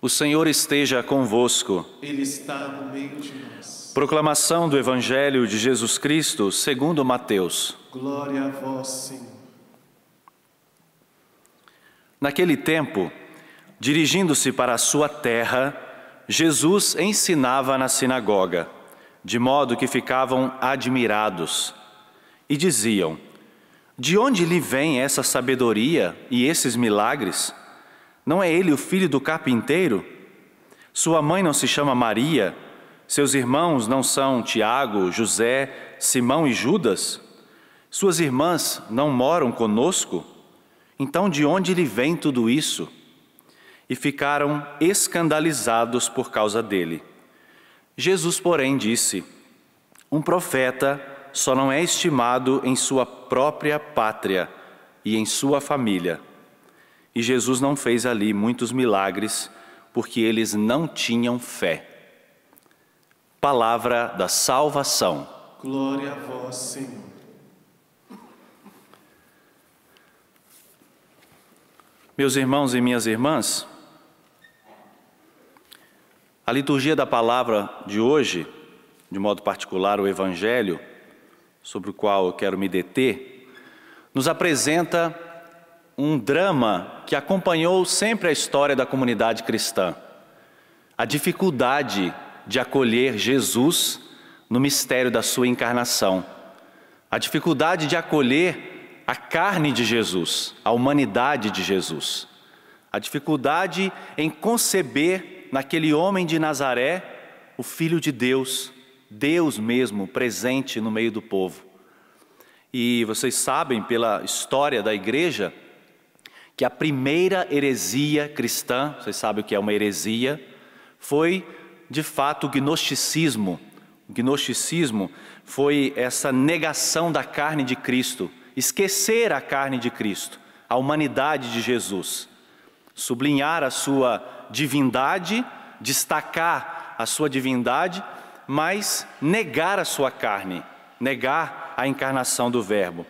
O Senhor esteja convosco. Ele está no meio de nós. Proclamação do Evangelho de Jesus Cristo, segundo Mateus. Glória a vós, Senhor. Naquele tempo, dirigindo-se para a sua terra, Jesus ensinava na sinagoga, de modo que ficavam admirados e diziam: de onde lhe vem essa sabedoria e esses milagres? Não é ele o filho do carpinteiro? Sua mãe não se chama Maria? Seus irmãos não são Tiago, José, Simão e Judas? Suas irmãs não moram conosco? Então de onde lhe vem tudo isso? E ficaram escandalizados por causa dele. Jesus, porém, disse: Um profeta só não é estimado em sua própria pátria e em sua família. E Jesus não fez ali muitos milagres, porque eles não tinham fé. Palavra da salvação. Glória a vós, Senhor. Meus irmãos e minhas irmãs, a liturgia da palavra de hoje, de modo particular o Evangelho, sobre o qual eu quero me deter, nos apresenta um drama que acompanhou sempre a história da comunidade cristã: a dificuldade de acolher Jesus no mistério da sua encarnação, a dificuldade de acolher a carne de Jesus, a humanidade de Jesus, a dificuldade em conceber naquele homem de Nazaré o Filho de Deus Deus mesmo presente no meio do povo. E vocês sabem pela história da igreja que a primeira heresia cristã, vocês sabem o que é uma heresia, foi de fato o gnosticismo. O gnosticismo foi essa negação da carne de Cristo, esquecer a carne de Cristo, a humanidade de Jesus, sublinhar a sua divindade, destacar a sua divindade mas negar a sua carne, negar a encarnação do Verbo.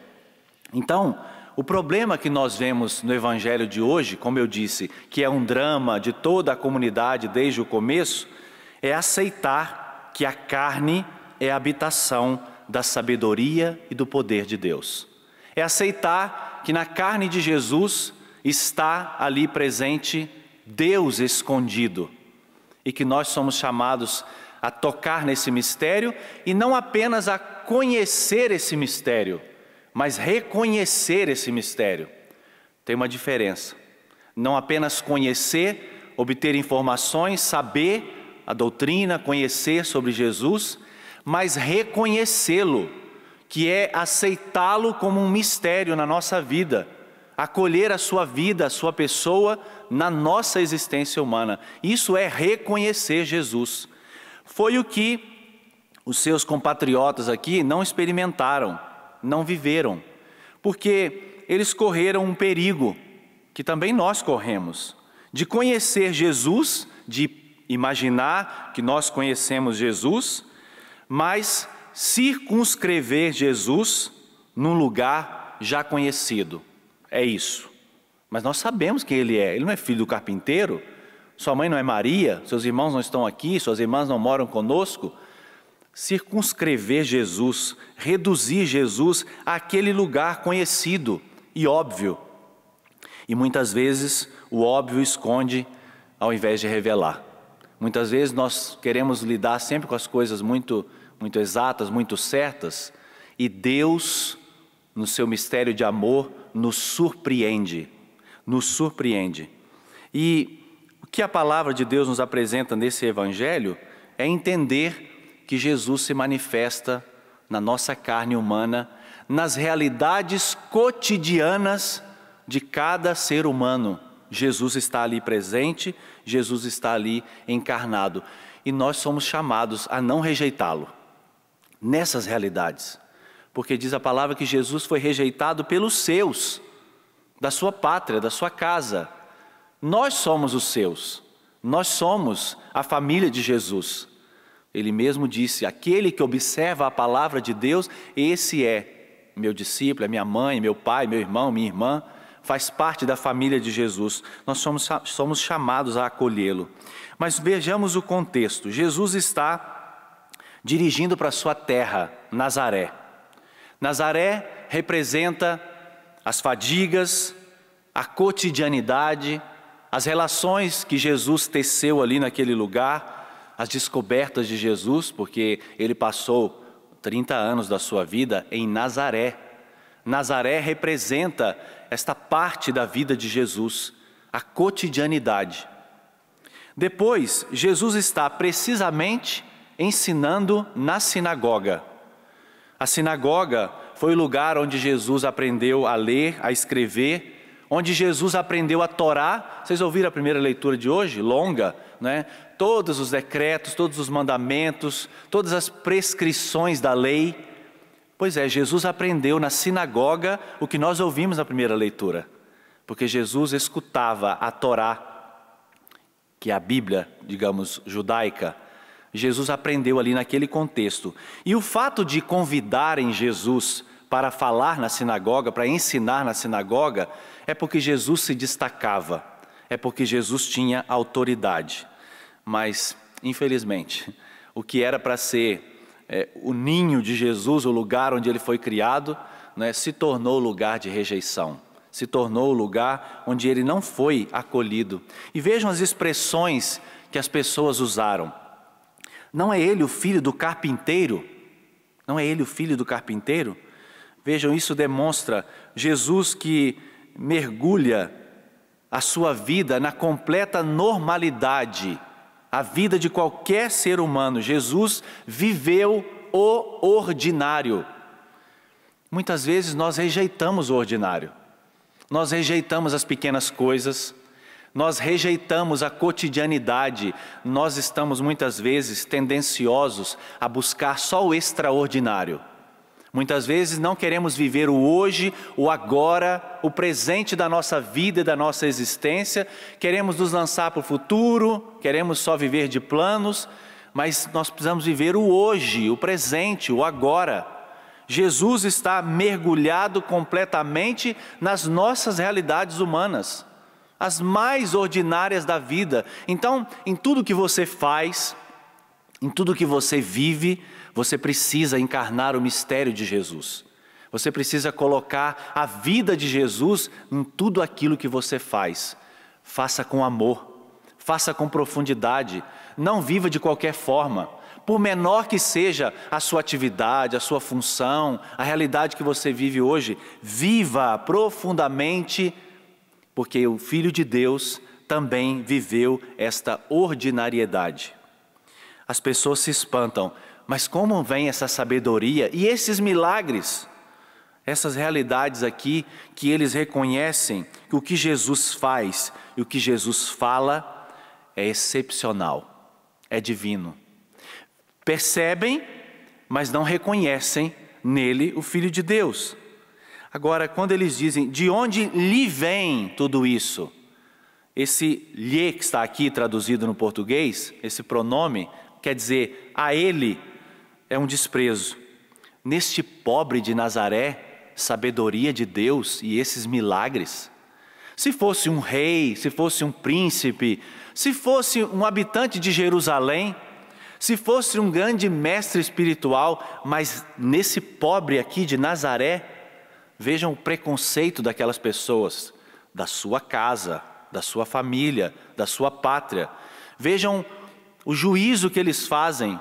Então, o problema que nós vemos no Evangelho de hoje, como eu disse, que é um drama de toda a comunidade desde o começo, é aceitar que a carne é a habitação da sabedoria e do poder de Deus. É aceitar que na carne de Jesus está ali presente Deus escondido e que nós somos chamados a tocar nesse mistério e não apenas a conhecer esse mistério, mas reconhecer esse mistério. Tem uma diferença. Não apenas conhecer, obter informações, saber a doutrina, conhecer sobre Jesus, mas reconhecê-lo, que é aceitá-lo como um mistério na nossa vida, acolher a sua vida, a sua pessoa na nossa existência humana. Isso é reconhecer Jesus. Foi o que os seus compatriotas aqui não experimentaram, não viveram, porque eles correram um perigo que também nós corremos, de conhecer Jesus, de imaginar que nós conhecemos Jesus, mas circunscrever Jesus num lugar já conhecido. É isso. Mas nós sabemos quem ele é. Ele não é filho do carpinteiro, sua mãe não é Maria, seus irmãos não estão aqui, suas irmãs não moram conosco. Circunscrever Jesus, reduzir Jesus àquele lugar conhecido e óbvio. E muitas vezes o óbvio esconde ao invés de revelar. Muitas vezes nós queremos lidar sempre com as coisas muito, muito exatas, muito certas, e Deus, no seu mistério de amor, nos surpreende. Nos surpreende. E o que a palavra de Deus nos apresenta nesse evangelho é entender que Jesus se manifesta na nossa carne humana, nas realidades cotidianas de cada ser humano. Jesus está ali presente, Jesus está ali encarnado e nós somos chamados a não rejeitá-lo nessas realidades. Porque diz a palavra que Jesus foi rejeitado pelos seus, da sua pátria, da sua casa, nós somos os seus. Nós somos a família de Jesus. Ele mesmo disse: aquele que observa a palavra de Deus, esse é meu discípulo, é minha mãe, meu pai, meu irmão, minha irmã, faz parte da família de Jesus. Nós somos, somos chamados a acolhê-lo. Mas vejamos o contexto: Jesus está dirigindo para sua terra, Nazaré. Nazaré representa as fadigas, a cotidianidade, as relações que Jesus teceu ali naquele lugar, as descobertas de Jesus, porque ele passou 30 anos da sua vida em Nazaré. Nazaré representa esta parte da vida de Jesus, a cotidianidade. Depois, Jesus está precisamente ensinando na sinagoga. A sinagoga foi o lugar onde Jesus aprendeu a ler, a escrever onde Jesus aprendeu a Torá. Vocês ouviram a primeira leitura de hoje? Longa, né? Todos os decretos, todos os mandamentos, todas as prescrições da lei. Pois é, Jesus aprendeu na sinagoga o que nós ouvimos na primeira leitura, porque Jesus escutava a Torá, que é a Bíblia, digamos, judaica. Jesus aprendeu ali naquele contexto. E o fato de convidarem Jesus para falar na sinagoga, para ensinar na sinagoga, é porque Jesus se destacava, é porque Jesus tinha autoridade. Mas, infelizmente, o que era para ser é, o ninho de Jesus, o lugar onde ele foi criado, né, se tornou lugar de rejeição, se tornou o lugar onde ele não foi acolhido. E vejam as expressões que as pessoas usaram. Não é ele o filho do carpinteiro? Não é ele o filho do carpinteiro? Vejam, isso demonstra Jesus que mergulha a sua vida na completa normalidade, a vida de qualquer ser humano. Jesus viveu o ordinário. Muitas vezes nós rejeitamos o ordinário, nós rejeitamos as pequenas coisas, nós rejeitamos a cotidianidade, nós estamos muitas vezes tendenciosos a buscar só o extraordinário. Muitas vezes não queremos viver o hoje, o agora, o presente da nossa vida e da nossa existência, queremos nos lançar para o futuro, queremos só viver de planos, mas nós precisamos viver o hoje, o presente, o agora. Jesus está mergulhado completamente nas nossas realidades humanas, as mais ordinárias da vida. Então, em tudo que você faz, em tudo que você vive, você precisa encarnar o mistério de Jesus. Você precisa colocar a vida de Jesus em tudo aquilo que você faz. Faça com amor, faça com profundidade, não viva de qualquer forma. Por menor que seja a sua atividade, a sua função, a realidade que você vive hoje, viva profundamente, porque o Filho de Deus também viveu esta ordinariedade. As pessoas se espantam, mas como vem essa sabedoria e esses milagres? Essas realidades aqui que eles reconhecem que o que Jesus faz e o que Jesus fala é excepcional, é divino. Percebem, mas não reconhecem nele o Filho de Deus. Agora, quando eles dizem de onde lhe vem tudo isso, esse lhe que está aqui traduzido no português, esse pronome, Quer dizer, a ele é um desprezo. Neste pobre de Nazaré, sabedoria de Deus e esses milagres. Se fosse um rei, se fosse um príncipe, se fosse um habitante de Jerusalém, se fosse um grande mestre espiritual, mas nesse pobre aqui de Nazaré, vejam o preconceito daquelas pessoas, da sua casa, da sua família, da sua pátria. Vejam o juízo que eles fazem,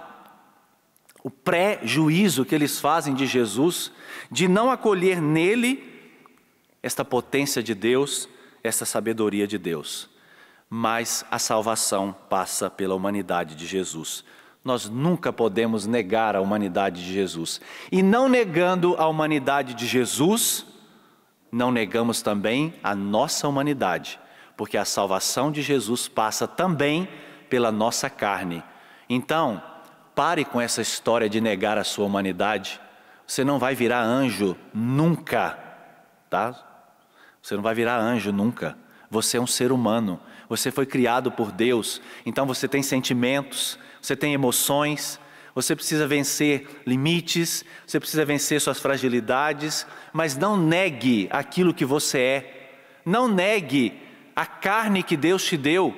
o pré-juízo que eles fazem de Jesus, de não acolher nele esta potência de Deus, esta sabedoria de Deus. Mas a salvação passa pela humanidade de Jesus. Nós nunca podemos negar a humanidade de Jesus. E não negando a humanidade de Jesus, não negamos também a nossa humanidade, porque a salvação de Jesus passa também pela nossa carne. Então, pare com essa história de negar a sua humanidade. Você não vai virar anjo nunca, tá? Você não vai virar anjo nunca. Você é um ser humano. Você foi criado por Deus. Então você tem sentimentos, você tem emoções, você precisa vencer limites, você precisa vencer suas fragilidades, mas não negue aquilo que você é. Não negue a carne que Deus te deu.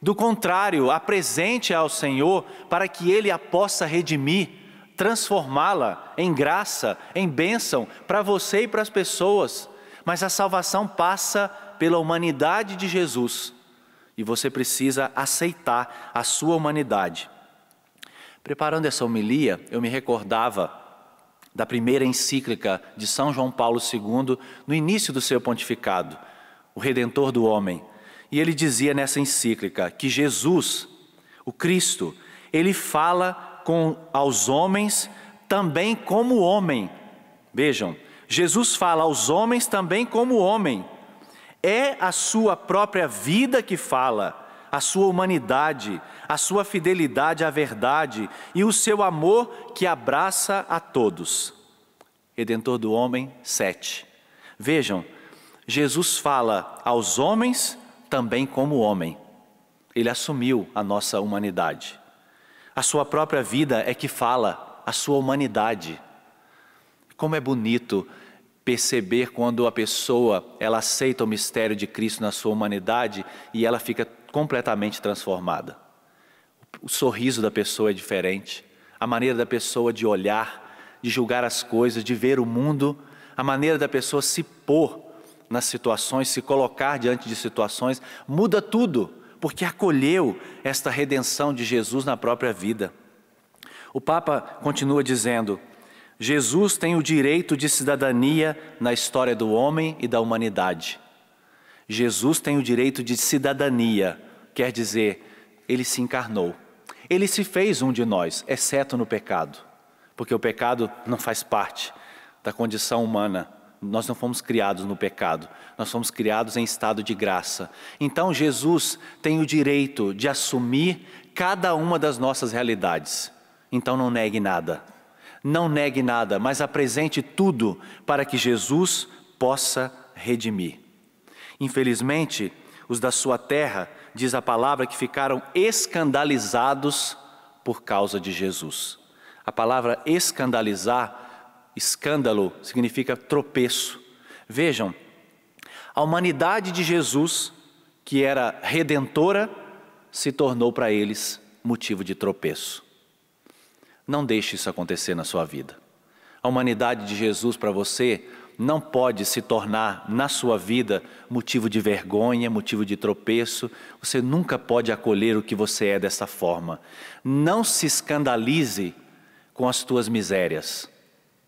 Do contrário, apresente ao Senhor para que Ele a possa redimir, transformá-la em graça, em bênção para você e para as pessoas. Mas a salvação passa pela humanidade de Jesus e você precisa aceitar a sua humanidade. Preparando essa homilia, eu me recordava da primeira encíclica de São João Paulo II no início do seu pontificado, O Redentor do Homem e ele dizia nessa encíclica que Jesus, o Cristo, ele fala com aos homens também como homem. Vejam, Jesus fala aos homens também como homem. É a sua própria vida que fala, a sua humanidade, a sua fidelidade à verdade e o seu amor que abraça a todos. Redentor do homem 7. Vejam, Jesus fala aos homens também como homem. Ele assumiu a nossa humanidade. A sua própria vida é que fala a sua humanidade. Como é bonito perceber quando a pessoa ela aceita o mistério de Cristo na sua humanidade e ela fica completamente transformada. O sorriso da pessoa é diferente, a maneira da pessoa de olhar, de julgar as coisas, de ver o mundo, a maneira da pessoa se pôr nas situações, se colocar diante de situações, muda tudo, porque acolheu esta redenção de Jesus na própria vida. O Papa continua dizendo: Jesus tem o direito de cidadania na história do homem e da humanidade. Jesus tem o direito de cidadania, quer dizer, ele se encarnou. Ele se fez um de nós, exceto no pecado, porque o pecado não faz parte da condição humana. Nós não fomos criados no pecado, nós fomos criados em estado de graça. Então Jesus tem o direito de assumir cada uma das nossas realidades. Então não negue nada. Não negue nada, mas apresente tudo para que Jesus possa redimir. Infelizmente, os da sua terra, diz a palavra, que ficaram escandalizados por causa de Jesus. A palavra escandalizar Escândalo significa tropeço. Vejam, a humanidade de Jesus, que era redentora, se tornou para eles motivo de tropeço. Não deixe isso acontecer na sua vida. A humanidade de Jesus para você não pode se tornar na sua vida motivo de vergonha, motivo de tropeço. Você nunca pode acolher o que você é dessa forma. Não se escandalize com as tuas misérias.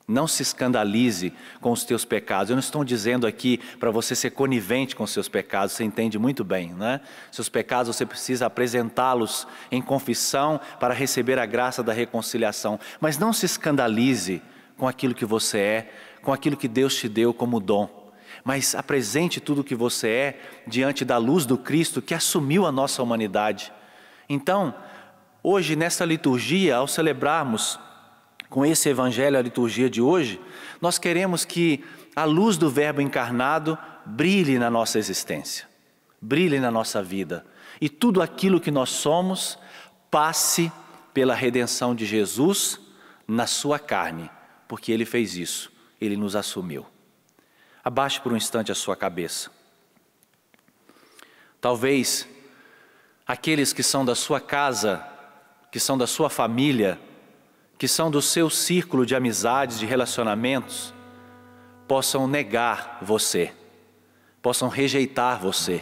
Não se escandalize com os teus pecados. Eu não estou dizendo aqui para você ser conivente com os seus pecados, você entende muito bem, né? Seus pecados você precisa apresentá-los em confissão para receber a graça da reconciliação. Mas não se escandalize com aquilo que você é, com aquilo que Deus te deu como dom. Mas apresente tudo o que você é diante da luz do Cristo que assumiu a nossa humanidade. Então, hoje, nessa liturgia, ao celebrarmos com esse evangelho, a liturgia de hoje, nós queremos que a luz do Verbo encarnado brilhe na nossa existência, brilhe na nossa vida e tudo aquilo que nós somos passe pela redenção de Jesus na sua carne, porque ele fez isso, ele nos assumiu. Abaixe por um instante a sua cabeça. Talvez aqueles que são da sua casa, que são da sua família, que são do seu círculo de amizades, de relacionamentos, possam negar você, possam rejeitar você.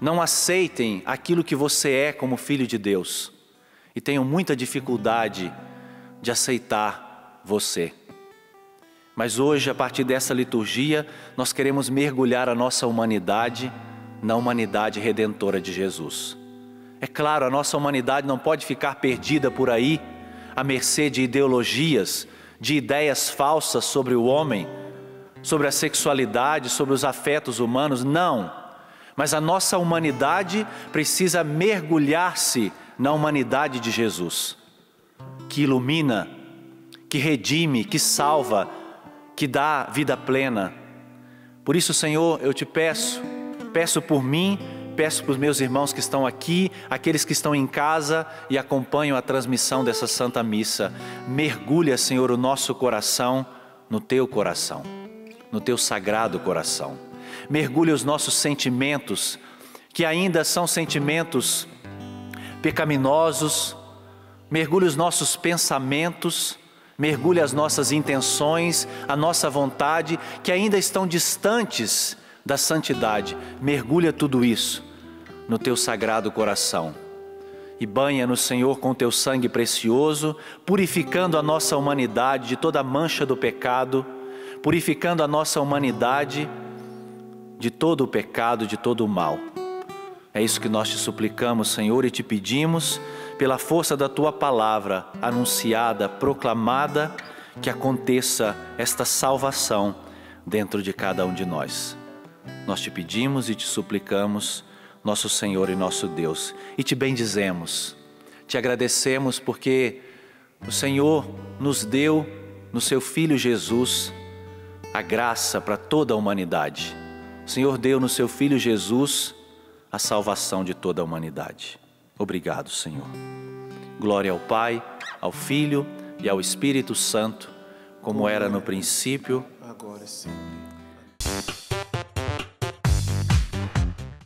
Não aceitem aquilo que você é como filho de Deus e tenham muita dificuldade de aceitar você. Mas hoje, a partir dessa liturgia, nós queremos mergulhar a nossa humanidade na humanidade redentora de Jesus. É claro, a nossa humanidade não pode ficar perdida por aí à mercê de ideologias, de ideias falsas sobre o homem, sobre a sexualidade, sobre os afetos humanos. Não. Mas a nossa humanidade precisa mergulhar-se na humanidade de Jesus, que ilumina, que redime, que salva, que dá vida plena. Por isso, Senhor, eu te peço, peço por mim peço para os meus irmãos que estão aqui, aqueles que estão em casa e acompanham a transmissão dessa Santa Missa. Mergulha, Senhor, o nosso coração no teu coração, no teu sagrado coração. Mergulha os nossos sentimentos, que ainda são sentimentos pecaminosos. Mergulha os nossos pensamentos, mergulha as nossas intenções, a nossa vontade, que ainda estão distantes da santidade. Mergulha tudo isso no teu sagrado coração e banha no Senhor com teu sangue precioso, purificando a nossa humanidade de toda mancha do pecado, purificando a nossa humanidade de todo o pecado, de todo o mal. É isso que nós te suplicamos, Senhor, e te pedimos, pela força da tua palavra anunciada, proclamada, que aconteça esta salvação dentro de cada um de nós. Nós te pedimos e te suplicamos, nosso Senhor e nosso Deus, e te bendizemos. Te agradecemos porque o Senhor nos deu, no seu Filho Jesus, a graça para toda a humanidade. O Senhor deu no seu Filho Jesus a salvação de toda a humanidade. Obrigado, Senhor. Glória ao Pai, ao Filho e ao Espírito Santo, como era no princípio, agora e sempre.